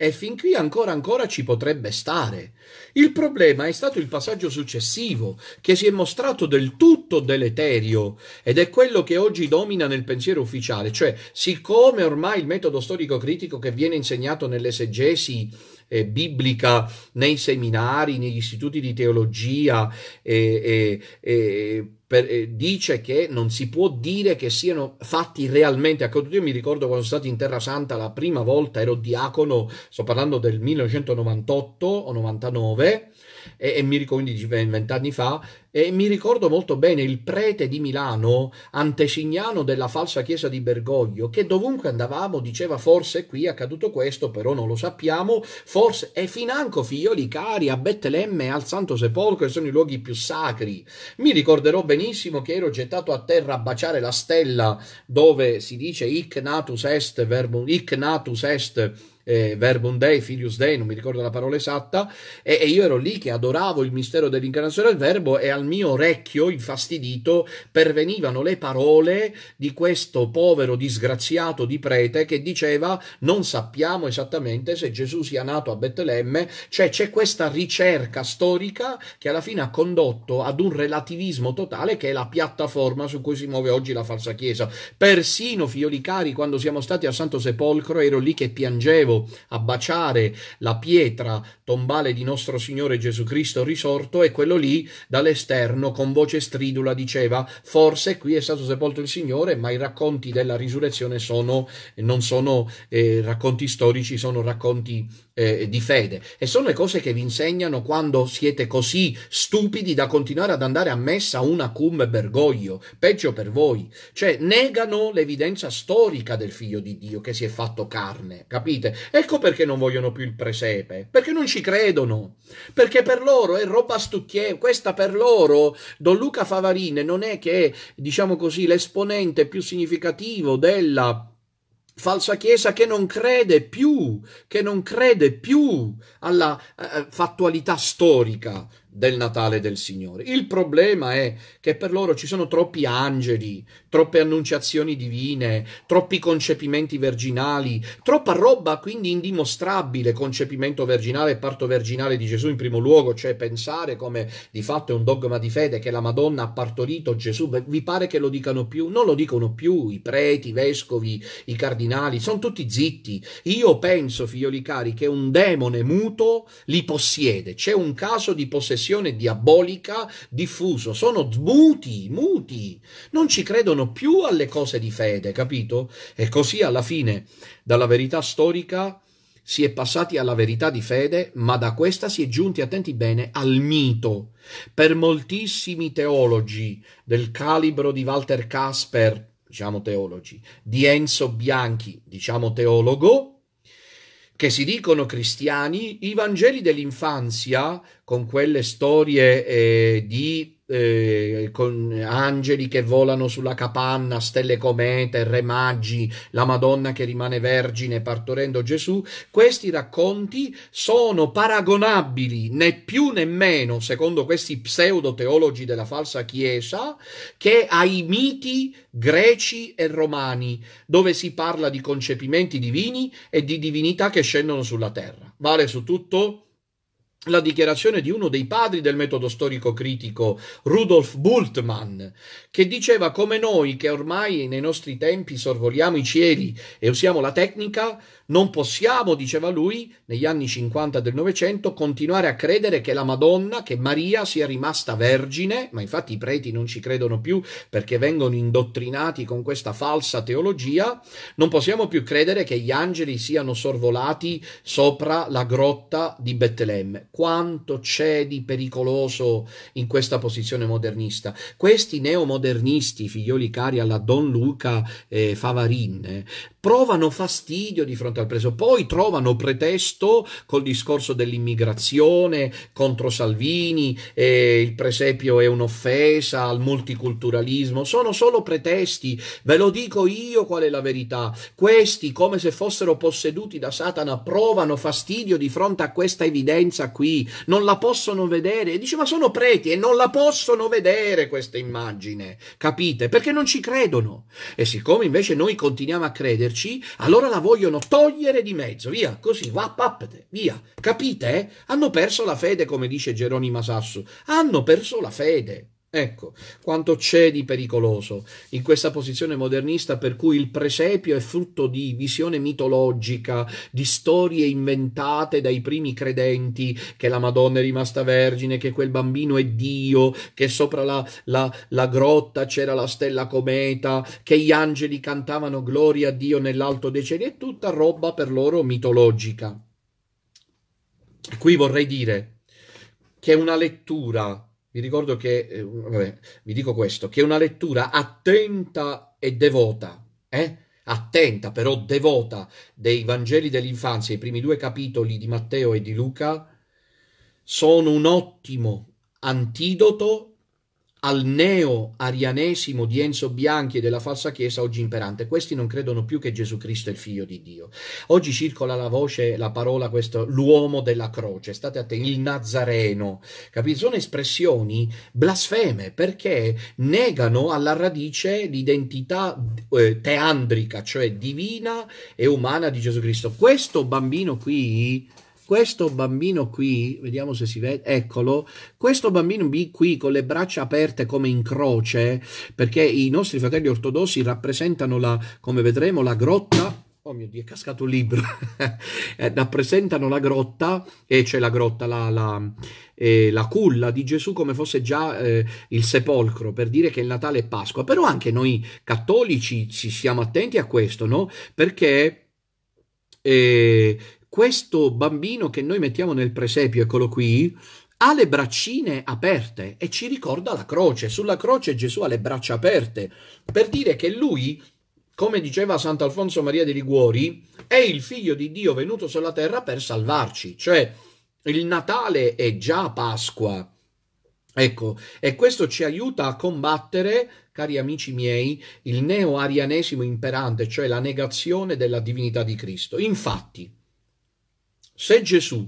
e fin qui ancora ancora ci potrebbe stare. Il problema è stato il passaggio successivo, che si è mostrato del tutto deleterio, ed è quello che oggi domina nel pensiero ufficiale, cioè siccome ormai il metodo storico critico che viene insegnato nelle seggesi eh, biblica nei seminari, negli istituti di teologia, eh, eh, per, dice che non si può dire che siano fatti realmente accaduti. Ecco, io mi ricordo quando sono stato in Terra Santa la prima volta, ero diacono, sto parlando del 1998 o 99 e, e mi ricordo 20 vent'anni fa e mi ricordo molto bene il prete di Milano, antesignano della falsa chiesa di Bergoglio, che dovunque andavamo diceva forse qui è accaduto questo, però non lo sappiamo, forse e financo figlioli cari a Betlemme e al Santo Sepolcro che sono i luoghi più sacri. Mi ricorderò benissimo che ero gettato a terra a baciare la stella dove si dice hic natus est verbum hic natus est eh, Verbum Dei, Filius Dei, non mi ricordo la parola esatta, e, e, io ero lì che adoravo il mistero dell'incarnazione del Verbo e al mio orecchio infastidito pervenivano le parole di questo povero disgraziato di prete che diceva non sappiamo esattamente se Gesù sia nato a Betlemme, cioè c'è questa ricerca storica che alla fine ha condotto ad un relativismo totale che è la piattaforma su cui si muove oggi la falsa chiesa. Persino cari, quando siamo stati a Santo Sepolcro, ero lì che piangevo a baciare la pietra tombale di nostro Signore Gesù Cristo risorto, e quello lì dall'esterno con voce stridula diceva forse qui è stato sepolto il Signore, ma i racconti della risurrezione sono, non sono eh, racconti storici, sono racconti eh, di fede. E sono le cose che vi insegnano quando siete così stupidi da continuare ad andare a messa una cum bergoglio, peggio per voi. Cioè negano l'evidenza storica del figlio di Dio che si è fatto carne, capite? Ecco perché non vogliono più il presepe, perché non ci credono, perché per loro è roba stucchevole, questa per loro Don Luca Favarine non è che, diciamo così, l'esponente più significativo della falsa chiesa che non crede più, che non crede più alla eh, fattualità storica del Natale del Signore. Il problema è che per loro ci sono troppi angeli, troppe annunciazioni divine, troppi concepimenti verginali, troppa roba quindi indimostrabile, concepimento virginale e parto virginale di Gesù in primo luogo, cioè pensare come di fatto è un dogma di fede che la Madonna ha partorito Gesù, vi pare che lo dicano più? Non lo dicono più i preti, i vescovi, i cardinali, sono tutti zitti. Io penso, figlioli cari, che un demone muto li possiede. C'è un caso di possessione dimensione diabolica diffuso, sono muti, muti, non ci credono più alle cose di fede, capito? E così alla fine dalla verità storica si è passati alla verità di fede, ma da questa si è giunti, attenti bene, al mito. Per moltissimi teologi del calibro di Walter Casper, diciamo teologi, di Enzo Bianchi, diciamo teologo, che si dicono cristiani, i Vangeli dell'infanzia, con quelle storie eh, di eh, con angeli che volano sulla capanna, stelle comete, re maggi, la Madonna che rimane vergine partorendo Gesù, questi racconti sono paragonabili né più né meno, secondo questi pseudo teologi della falsa Chiesa, che ai miti greci e romani, dove si parla di concepimenti divini e di divinità che scendono sulla terra. Vale su tutto? la dichiarazione di uno dei padri del metodo storico critico, Rudolf Bultmann, che diceva come noi che ormai nei nostri tempi sorvoliamo i cieli e usiamo la tecnica, non possiamo, diceva lui, negli anni 50 del Novecento, continuare a credere che la Madonna, che Maria sia rimasta vergine, ma infatti i preti non ci credono più perché vengono indottrinati con questa falsa teologia, non possiamo più credere che gli angeli siano sorvolati sopra la grotta di Betlemme quanto c'è di pericoloso in questa posizione modernista. Questi neomodernisti, figlioli cari alla Don Luca eh, Favarin, provano fastidio di fronte al preso, poi trovano pretesto col discorso dell'immigrazione contro Salvini, eh, il presepio è un'offesa al multiculturalismo, sono solo pretesti, ve lo dico io qual è la verità. Questi, come se fossero posseduti da Satana, provano fastidio di fronte a questa evidenza qui, non la possono vedere. E dice, ma sono preti e non la possono vedere questa immagine, capite? Perché non ci credono. E siccome invece noi continuiamo a crederci, allora la vogliono togliere di mezzo, via, così, va pappete, via. Capite? Hanno perso la fede, come dice Geronima Sassu. Hanno perso la fede. Ecco quanto c'è di pericoloso in questa posizione modernista per cui il presepio è frutto di visione mitologica, di storie inventate dai primi credenti, che la Madonna è rimasta vergine, che quel bambino è Dio, che sopra la, la, la grotta c'era la stella cometa, che gli angeli cantavano gloria a Dio nell'alto dei cieli, è tutta roba per loro mitologica. Qui vorrei dire che una lettura vi ricordo che, eh, vabbè, vi dico questo, che una lettura attenta e devota, eh? attenta però devota dei Vangeli dell'infanzia, i primi due capitoli di Matteo e di Luca, sono un ottimo antidoto al neo-arianesimo di Enzo Bianchi e della falsa chiesa oggi imperante. Questi non credono più che Gesù Cristo è il figlio di Dio. Oggi circola la voce, la parola, questo, l'uomo della croce, state attenti, il Nazareno. Capito? Sono espressioni blasfeme perché negano alla radice l'identità eh, teandrica, cioè divina e umana di Gesù Cristo. Questo bambino qui questo bambino qui, vediamo se si vede, eccolo, questo bambino qui con le braccia aperte come in croce, perché i nostri fratelli ortodossi rappresentano, la, come vedremo, la grotta Oh mio Dio, è cascato un libro. Eh, rappresentano la grotta, e eh, c'è cioè la grotta, la, la, eh, la, culla di Gesù come fosse già eh, il sepolcro, per dire che il Natale è Pasqua. Però anche noi cattolici ci siamo attenti a questo, no? Perché eh, questo bambino che noi mettiamo nel presepio, eccolo qui, ha le braccine aperte e ci ricorda la croce. Sulla croce Gesù ha le braccia aperte per dire che lui, come diceva Sant'Alfonso Maria di Liguori, è il figlio di Dio venuto sulla terra per salvarci. Cioè, il Natale è già Pasqua. Ecco, e questo ci aiuta a combattere, cari amici miei, il neo-arianesimo imperante, cioè la negazione della divinità di Cristo. Infatti, se Gesù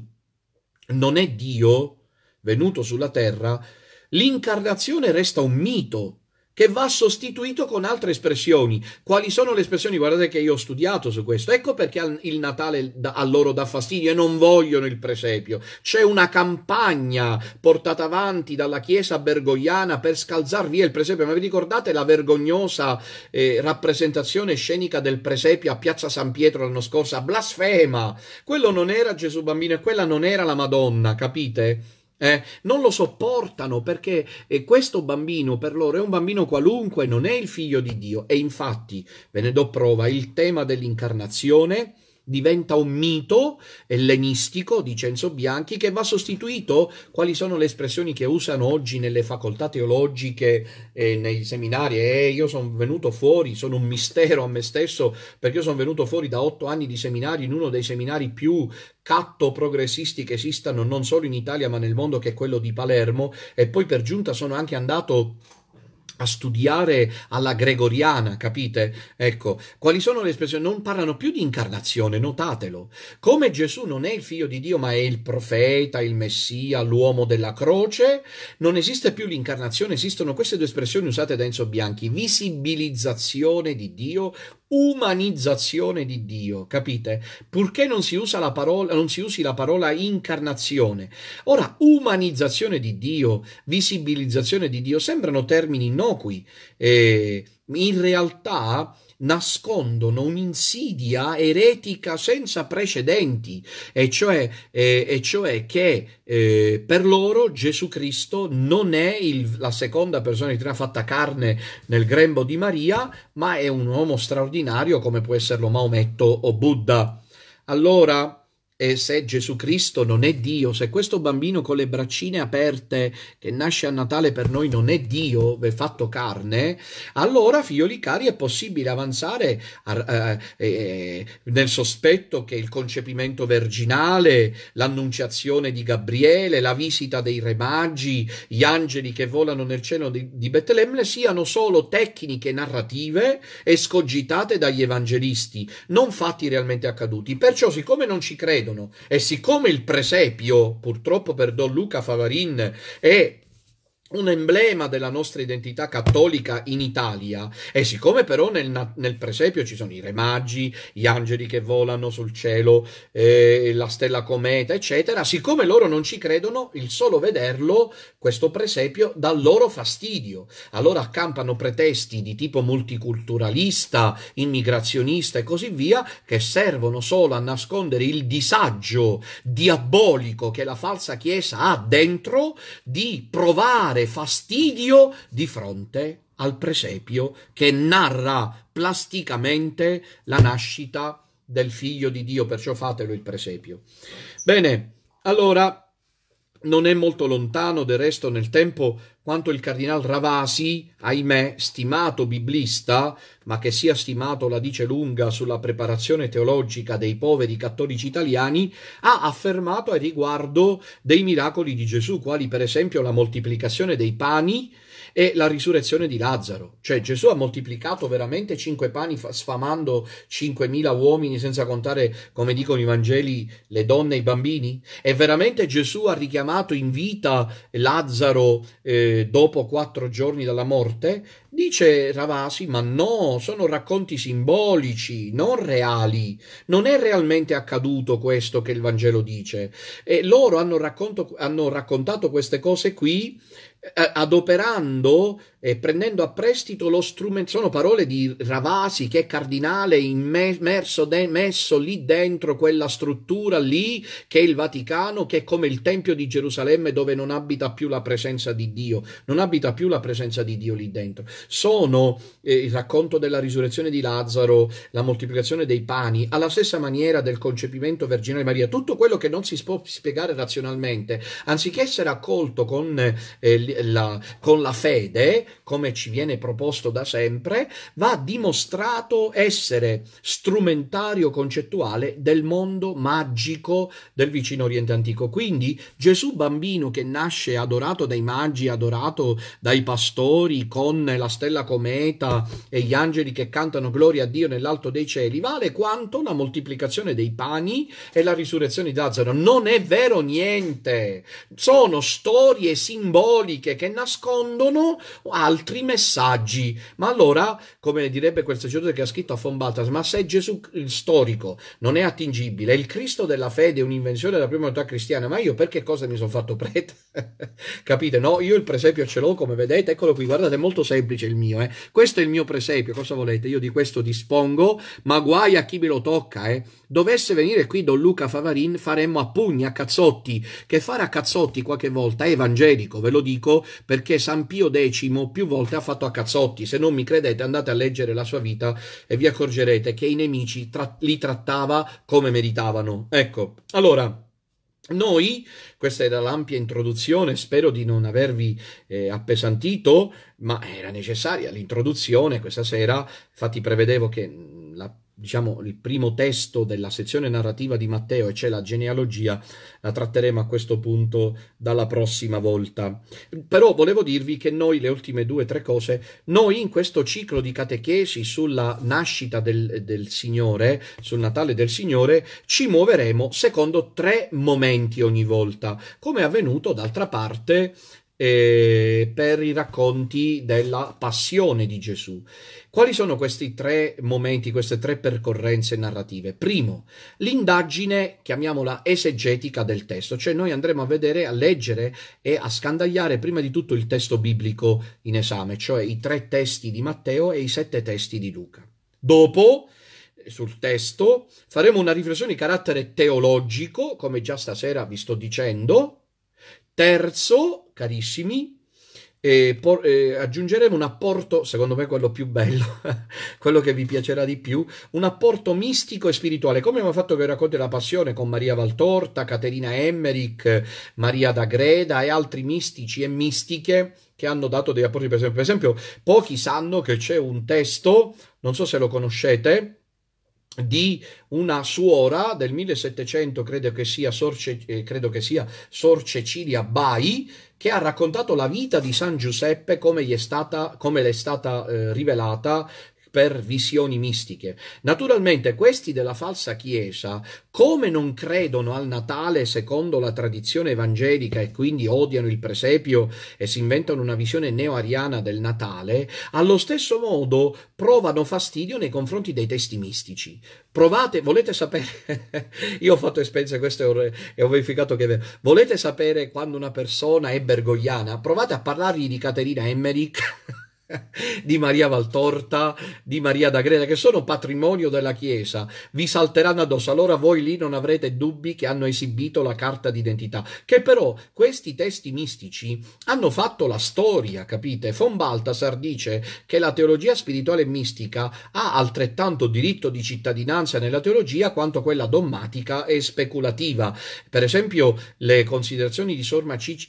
non è Dio venuto sulla terra, l'incarnazione resta un mito che va sostituito con altre espressioni. Quali sono le espressioni? Guardate che io ho studiato su questo. Ecco perché il Natale a loro dà fastidio e non vogliono il presepio. C'è una campagna portata avanti dalla Chiesa bergogliana per scalzar via il presepio. Ma vi ricordate la vergognosa eh, rappresentazione scenica del presepio a Piazza San Pietro l'anno scorso? Blasfema! Quello non era Gesù Bambino e quella non era la Madonna, capite? Eh, non lo sopportano perché eh, questo bambino per loro è un bambino qualunque, non è il figlio di Dio. E infatti ve ne do prova il tema dell'incarnazione diventa un mito ellenistico di Censo Bianchi che va sostituito, quali sono le espressioni che usano oggi nelle facoltà teologiche e eh, nei seminari, eh, io sono venuto fuori, sono un mistero a me stesso perché io sono venuto fuori da otto anni di seminari in uno dei seminari più catto progressisti che esistano non solo in Italia ma nel mondo che è quello di Palermo e poi per giunta sono anche andato a studiare alla gregoriana, capite? Ecco, quali sono le espressioni? Non parlano più di incarnazione, notatelo. Come Gesù non è il figlio di Dio, ma è il profeta, il messia, l'uomo della croce, non esiste più l'incarnazione, esistono queste due espressioni usate da Enzo Bianchi, visibilizzazione di Dio, umanizzazione di Dio, capite? Purché non si, usa la parola, non si usi la parola incarnazione. Ora, umanizzazione di Dio, visibilizzazione di Dio sembrano termini innocui. Eh, in realtà nascondono un'insidia eretica senza precedenti, e cioè, eh, e cioè che eh, per loro Gesù Cristo non è il, la seconda persona di Trina fatta carne nel grembo di Maria, ma è un uomo straordinario come può esserlo Maometto o Buddha. Allora, eh, se Gesù Cristo non è Dio, se questo bambino con le braccine aperte che nasce a Natale per noi non è Dio, è fatto carne, allora, figlioli cari, è possibile avanzare a, eh, eh, nel sospetto che il concepimento virginale, l'annunciazione di Gabriele, la visita dei re magi, gli angeli che volano nel cielo di, di Betlemme siano solo tecniche narrative escogitate dagli evangelisti, non fatti realmente accaduti. Perciò, siccome non ci credo, credono. E siccome il presepio, purtroppo per Don Luca Favarin, è un emblema della nostra identità cattolica in Italia e siccome però nel, nel, presepio ci sono i re magi, gli angeli che volano sul cielo, eh, la stella cometa, eccetera, siccome loro non ci credono, il solo vederlo, questo presepio, dà loro fastidio. Allora accampano pretesti di tipo multiculturalista, immigrazionista e così via, che servono solo a nascondere il disagio diabolico che la falsa Chiesa ha dentro di provare dare fastidio di fronte al presepio che narra plasticamente la nascita del figlio di Dio, perciò fatelo il presepio. Bene, allora non è molto lontano del resto nel tempo quanto il cardinal Ravasi, ahimè, stimato biblista, ma che sia stimato la dice lunga sulla preparazione teologica dei poveri cattolici italiani, ha affermato a riguardo dei miracoli di Gesù, quali per esempio la moltiplicazione dei pani e la risurrezione di Lazzaro. Cioè Gesù ha moltiplicato veramente cinque pani sfamando 5.000 uomini senza contare, come dicono i Vangeli, le donne e i bambini? E veramente Gesù ha richiamato in vita Lazzaro eh, dopo quattro giorni dalla morte? Dice Ravasi, ma no, sono racconti simbolici, non reali. Non è realmente accaduto questo che il Vangelo dice. E loro hanno, racconto, hanno raccontato queste cose qui eh, adoperando eh, prendendo a prestito lo strumento, sono parole di Ravasi che è cardinale immerso de- messo lì dentro quella struttura lì che è il Vaticano, che è come il Tempio di Gerusalemme dove non abita più la presenza di Dio, non abita più la presenza di Dio lì dentro. Sono eh, il racconto della risurrezione di Lazzaro, la moltiplicazione dei pani, alla stessa maniera del concepimento virginale Maria, tutto quello che non si può spiegare razionalmente, anziché essere accolto con, eh, la, con la fede, come ci viene proposto da sempre, va dimostrato essere strumentario concettuale del mondo magico del vicino Oriente antico. Quindi Gesù bambino che nasce adorato dai magi, adorato dai pastori, con la stella cometa e gli angeli che cantano gloria a Dio nell'alto dei cieli, vale quanto la moltiplicazione dei pani e la risurrezione di Lazzaro. Non è vero niente, sono storie simboliche che nascondono altri messaggi. Ma allora, come direbbe quel sacerdote che ha scritto a Fombatas, ma se Gesù il storico non è attingibile, il Cristo della fede è un'invenzione della prima comunità cristiana, ma io perché cosa mi sono fatto prete? Capite? No, io il presepio ce l'ho, come vedete, eccolo qui, guardate, è molto semplice il mio, eh. Questo è il mio presepio, cosa volete? Io di questo dispongo, ma guai a chi me lo tocca, eh. Dovesse venire qui Don Luca Favarin, faremmo a pugni, a cazzotti, che fare a cazzotti qualche volta è evangelico, ve lo dico, perché San Pio X più volte ha fatto a cazzotti. Se non mi credete andate a leggere la sua vita e vi accorgerete che i nemici tra- li trattava come meritavano. Ecco, allora... Noi, questa era l'ampia introduzione, spero di non avervi eh, appesantito, ma era necessaria l'introduzione questa sera, infatti prevedevo che la diciamo, il primo testo della sezione narrativa di Matteo, e c'è cioè la genealogia, la tratteremo a questo punto dalla prossima volta. Però volevo dirvi che noi, le ultime due o tre cose, noi in questo ciclo di catechesi sulla nascita del, del Signore, sul Natale del Signore, ci muoveremo secondo tre momenti ogni volta, come è avvenuto d'altra parte eh, per i racconti della passione di Gesù. Quali sono questi tre momenti, queste tre percorrenze narrative? Primo, l'indagine, chiamiamola esegetica del testo, cioè noi andremo a vedere, a leggere e a scandagliare prima di tutto il testo biblico in esame, cioè i tre testi di Matteo e i sette testi di Luca. Dopo, sul testo, faremo una riflessione di carattere teologico, come già stasera vi sto dicendo. Terzo, carissimi, e por- eh, aggiungeremo un apporto, secondo me quello più bello, quello che vi piacerà di più, un apporto mistico e spirituale, come abbiamo fatto con i racconti della passione con Maria Valtorta, Caterina Emmerich, Maria da Greda e altri mistici e mistiche che hanno dato dei apporti, per esempio, per esempio pochi sanno che c'è un testo, non so se lo conoscete, di una suora del 1700, credo che sia, Sorce, eh, credo che sia Sor Cecilia Bai, che ha raccontato la vita di San Giuseppe come, gli è stata, come le è stata eh, rivelata per visioni mistiche. Naturalmente questi della falsa Chiesa, come non credono al Natale secondo la tradizione evangelica e quindi odiano il presepio e si inventano una visione neo-ariana del Natale, allo stesso modo provano fastidio nei confronti dei testi mistici. Provate, volete sapere, io ho fatto esperienze queste e ho verificato che volete sapere quando una persona è bergogliana, provate a parlargli di Caterina Emmerich. di Maria Valtorta, di Maria d'Agreda, che sono patrimonio della Chiesa, vi salteranno addosso. Allora voi lì non avrete dubbi che hanno esibito la carta d'identità, che però questi testi mistici hanno fatto la storia, capite? Von Baltasar dice che la teologia spirituale e mistica ha altrettanto diritto di cittadinanza nella teologia quanto quella dogmatica e speculativa. Per esempio, le considerazioni di Sor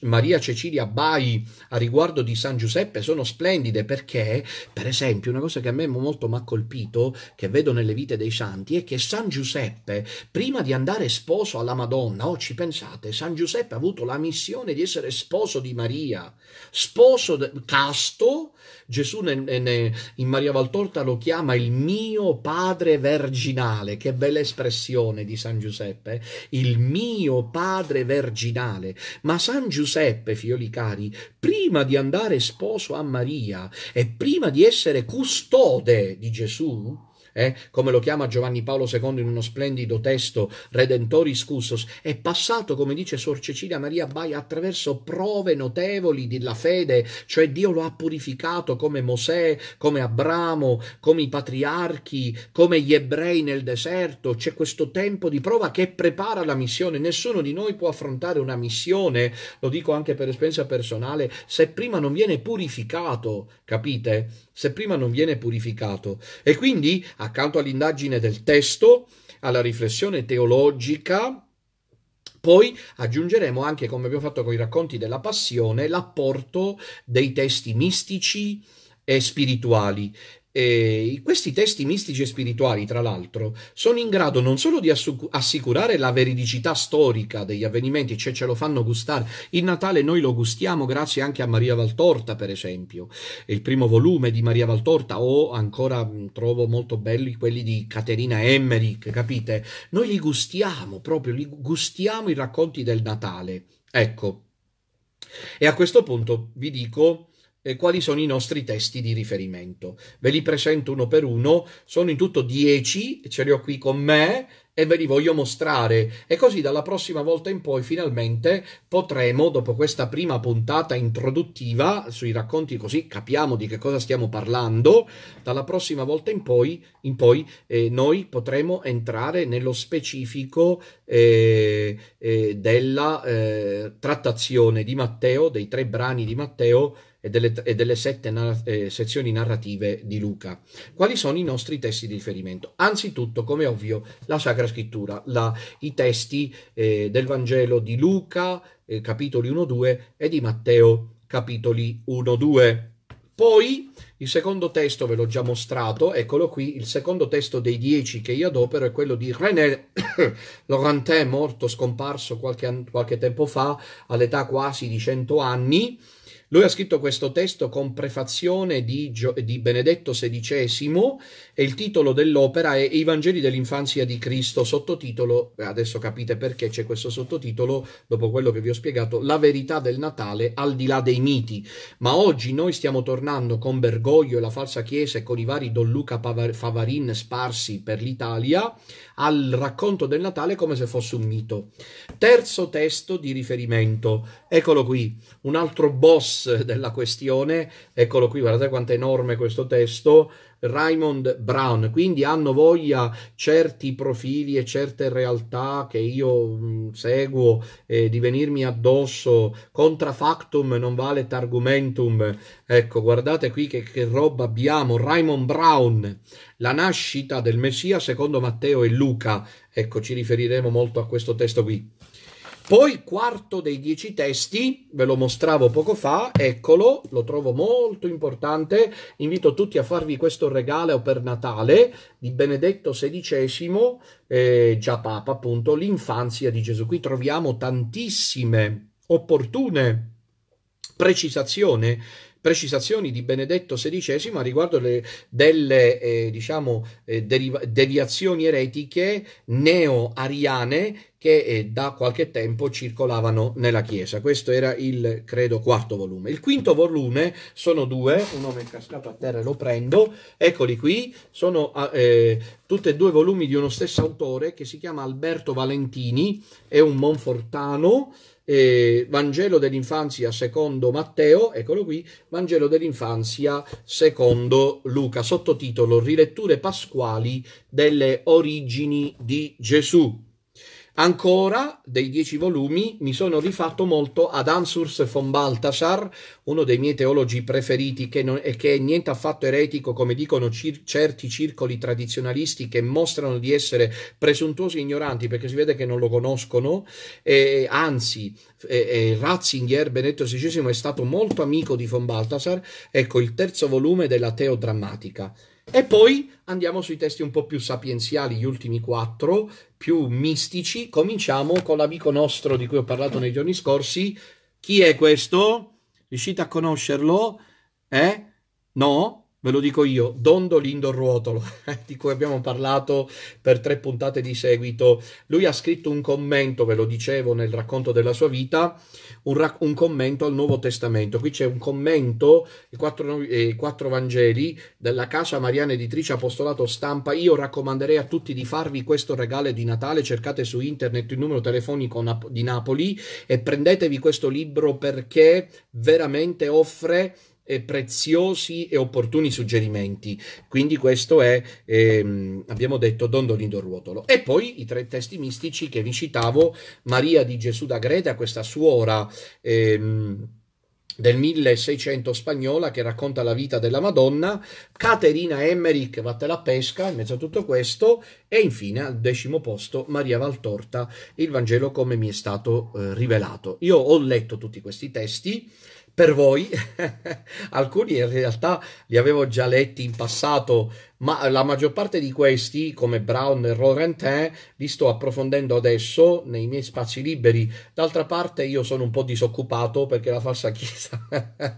Maria Cecilia Bai a riguardo di San Giuseppe sono splendide perché, per esempio, una cosa che a me molto mi ha colpito, che vedo nelle vite dei santi, è che San Giuseppe, prima di andare sposo alla Madonna, oh ci pensate, San Giuseppe ha avuto la missione di essere sposo di Maria, sposo de- casto, Gesù ne, ne, in Maria Valtorta lo chiama il mio padre verginale, che bella espressione di San Giuseppe, eh? il mio padre verginale. Ma San Giuseppe, figlioli cari, prima di andare sposo a Maria e prima di essere custode di Gesù, eh, come lo chiama Giovanni Paolo II in uno splendido testo, Redentoris Cussos, è passato, come dice Suor Cecilia Maria Baia, attraverso prove notevoli della fede, cioè Dio lo ha purificato come Mosè, come Abramo, come i patriarchi, come gli ebrei nel deserto. C'è questo tempo di prova che prepara la missione. Nessuno di noi può affrontare una missione, lo dico anche per esperienza personale, se prima non viene purificato, capite? se prima non viene purificato. E quindi, accanto all'indagine del testo, alla riflessione teologica, poi aggiungeremo anche, come abbiamo fatto con i racconti della passione, l'apporto dei testi mistici e spirituali e questi testi mistici e spirituali, tra l'altro, sono in grado non solo di assicurare la veridicità storica degli avvenimenti, cioè ce lo fanno gustare. Il Natale noi lo gustiamo grazie anche a Maria Valtorta, per esempio, il primo volume di Maria Valtorta, o ancora trovo molto belli quelli di Caterina Emmerich, capite? Noi li gustiamo proprio, li gustiamo i racconti del Natale. Ecco. E a questo punto vi dico e eh, quali sono i nostri testi di riferimento. Ve li presento uno per uno, sono in tutto dieci, ce li ho qui con me e ve li voglio mostrare e così dalla prossima volta in poi finalmente potremo, dopo questa prima puntata introduttiva sui racconti così capiamo di che cosa stiamo parlando, dalla prossima volta in poi, in poi eh, noi potremo entrare nello specifico eh, eh, della eh, trattazione di Matteo, dei tre brani di Matteo, e delle, e delle sette nar- eh, sezioni narrative di Luca. Quali sono i nostri testi di riferimento? Anzitutto, come ovvio, la Sacra Scrittura, la, i testi eh, del Vangelo di Luca, eh, capitoli 1-2, e di Matteo, capitoli 1-2. Poi il secondo testo ve l'ho già mostrato, eccolo qui, il secondo testo dei dieci che io adopero è quello di René Laurentin, morto, scomparso qualche, qualche tempo fa, all'età quasi di cento anni, lui ha scritto questo testo con prefazione di, Gio- di Benedetto XVI e il titolo dell'opera è I Vangeli dell'infanzia di Cristo, sottotitolo, eh, adesso capite perché c'è questo sottotitolo, dopo quello che vi ho spiegato, La verità del Natale al di là dei miti. Ma oggi noi stiamo tornando con Bergoglio e la falsa chiesa e con i vari Don Luca Favarin sparsi per l'Italia al racconto del Natale come se fosse un mito. Terzo testo di riferimento, eccolo qui, un altro boss eh, della questione, eccolo qui, guardate quanto è enorme questo testo, Raymond Brown, quindi hanno voglia certi profili e certe realtà che io mh, mm, seguo eh, di venirmi addosso, contra factum non vale targumentum, ecco guardate qui che, che roba abbiamo, Raymond Brown, la nascita del Messia secondo Matteo e Luca, ecco ci riferiremo molto a questo testo qui. Poi quarto dei dieci testi, ve lo mostravo poco fa, eccolo, lo trovo molto importante, invito tutti a farvi questo regalo per Natale di Benedetto XVI, eh, già Papa appunto, l'infanzia di Gesù. Qui troviamo tantissime opportune precisazioni precisazioni di Benedetto XVI a riguardo le, delle eh, diciamo, eh, deriva, deviazioni eretiche neo-ariane che eh, da qualche tempo circolavano nella Chiesa. Questo era il, credo, quarto volume. Il quinto volume sono due, uno mi è cascato a terra e lo prendo, eccoli qui, sono ah, eh, tutti e due volumi di uno stesso autore che si chiama Alberto Valentini, è un monfortano, eh, Vangelo dell'infanzia secondo Matteo, eccolo qui, Vangelo dell'infanzia secondo Luca, sottotitolo Riletture pasquali delle origini di Gesù. Ancora, dei dieci volumi, mi sono rifatto molto ad Ansurs von Balthasar, uno dei miei teologi preferiti che non, e che è niente affatto eretico, come dicono cir- certi circoli tradizionalisti che mostrano di essere presuntuosi e ignoranti perché si vede che non lo conoscono, e, anzi, e, e Ratzinger, Benedetto XVI, è stato molto amico di von Balthasar, ecco il terzo volume della Teodrammatica. E poi andiamo sui testi un po' più sapienziali, gli ultimi quattro, più mistici. Cominciamo con l'amico nostro di cui ho parlato nei giorni scorsi. Chi è questo? Riuscite a conoscerlo? Eh? No? ve lo dico io, Dondo Lindo Ruotolo, di cui abbiamo parlato per tre puntate di seguito, lui ha scritto un commento, ve lo dicevo nel racconto della sua vita, un, ra- un commento al Nuovo Testamento. Qui c'è un commento, i quattro, eh, quattro Vangeli, della casa Mariana Editrice Apostolato Stampa. Io raccomanderei a tutti di farvi questo regalo di Natale, cercate su internet il numero telefonico di Napoli e prendetevi questo libro perché veramente offre preziosi e opportuni suggerimenti. Quindi questo è, ehm, abbiamo detto, Dondolindo Ruotolo. E poi i tre testi mistici che vi citavo, Maria di Gesù da Greta, questa suora... Ehm, del 1600 spagnola che racconta la vita della Madonna, Caterina Emmerich Vatte la pesca in mezzo a tutto questo e infine al decimo posto Maria Valtorta, il Vangelo come mi è stato eh, rivelato. Io ho letto tutti questi testi, per voi. Alcuni in realtà li avevo già letti in passato, ma la maggior parte di questi, come Brown e Laurentin, li sto approfondendo adesso nei miei spazi liberi. D'altra parte io sono un po' disoccupato perché la falsa chiesa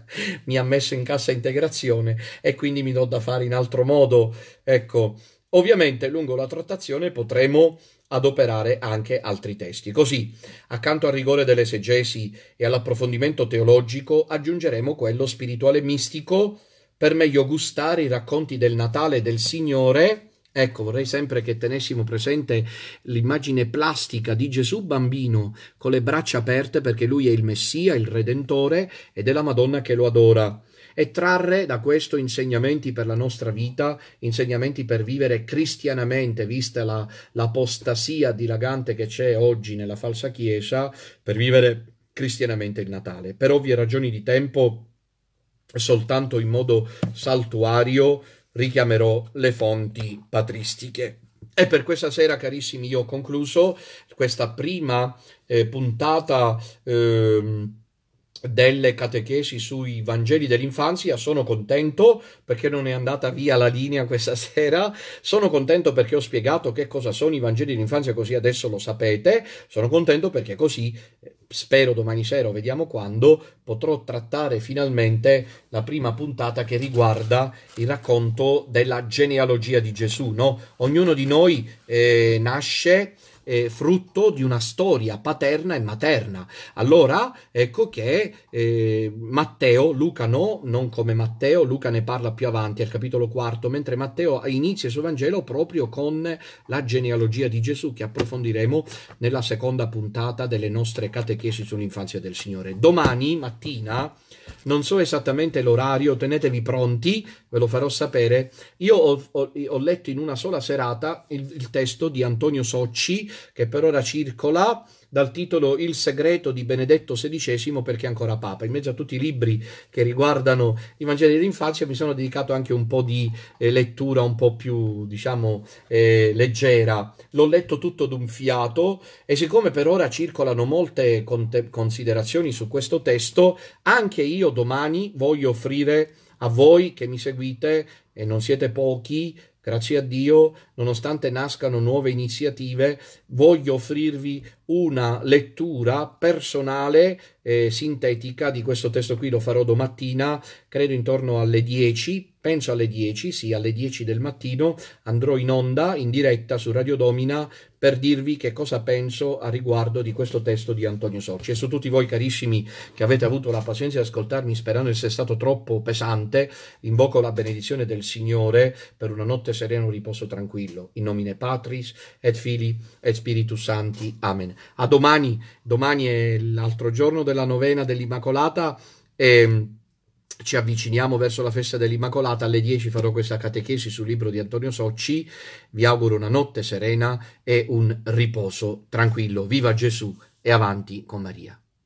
mi ha messo in cassa integrazione e quindi mi do da fare in altro modo. Ecco, ovviamente lungo la trattazione potremo adoperare anche altri testi. Così, accanto al rigore delle segesi e all'approfondimento teologico, aggiungeremo quello spirituale mistico per meglio gustare i racconti del Natale del Signore. Ecco, vorrei sempre che tenessimo presente l'immagine plastica di Gesù bambino con le braccia aperte perché lui è il Messia, il Redentore ed è la Madonna che lo adora e trarre da questo insegnamenti per la nostra vita, insegnamenti per vivere cristianamente, vista la, l'apostasia dilagante che c'è oggi nella falsa Chiesa, per vivere cristianamente il Natale. Per ovvie ragioni di tempo, soltanto in modo saltuario, richiamerò le fonti patristiche. E per questa sera, carissimi, io ho concluso questa prima eh, puntata. Eh, delle catechesi sui Vangeli dell'infanzia. Sono contento perché non è andata via la linea questa sera. Sono contento perché ho spiegato che cosa sono i Vangeli dell'infanzia, così adesso lo sapete. Sono contento perché così eh, spero domani sera, vediamo quando, potrò trattare finalmente la prima puntata che riguarda il racconto della genealogia di Gesù. No? Ognuno di noi eh, nasce eh, frutto di una storia paterna e materna. Allora ecco che eh, Matteo, Luca no, non come Matteo, Luca ne parla più avanti al capitolo quarto, mentre Matteo inizia il suo Vangelo proprio con la genealogia di Gesù che approfondiremo nella seconda puntata delle nostre catechesi sull'infanzia del Signore. Domani mattina, non so esattamente l'orario, tenetevi pronti, ve lo farò sapere. Io ho, ho, ho letto in una sola serata il, il testo di Antonio Socci che per ora circola dal titolo Il segreto di Benedetto XVI perché è ancora Papa. In mezzo a tutti i libri che riguardano i Vangeli dell'infanzia mi sono dedicato anche un po' di eh, lettura un po' più, diciamo, eh, leggera. L'ho letto tutto d'un fiato e siccome per ora circolano molte conte- considerazioni su questo testo, anche io domani voglio offrire a voi che mi seguite e non siete pochi Grazie a Dio, nonostante nascano nuove iniziative, voglio offrirvi una lettura personale eh, sintetica di questo testo qui, lo farò domattina, credo intorno alle 10 penso alle 10, sì, alle 10 del mattino andrò in onda, in diretta su Radio Domina per dirvi che cosa penso a riguardo di questo testo di Antonio Sorci. E su tutti voi carissimi che avete avuto la pazienza di ascoltarmi sperando di essere stato troppo pesante, invoco la benedizione del Signore per una notte serena, un riposo tranquillo. In nomine Patris, et Fili, et Spiritus Santi. Amen. A domani, domani è l'altro giorno della novena dell'Immacolata e ehm, ci avviciniamo verso la festa dell'Immacolata, alle 10 farò questa catechesi sul libro di Antonio Socci, vi auguro una notte serena e un riposo tranquillo. Viva Gesù e avanti con Maria.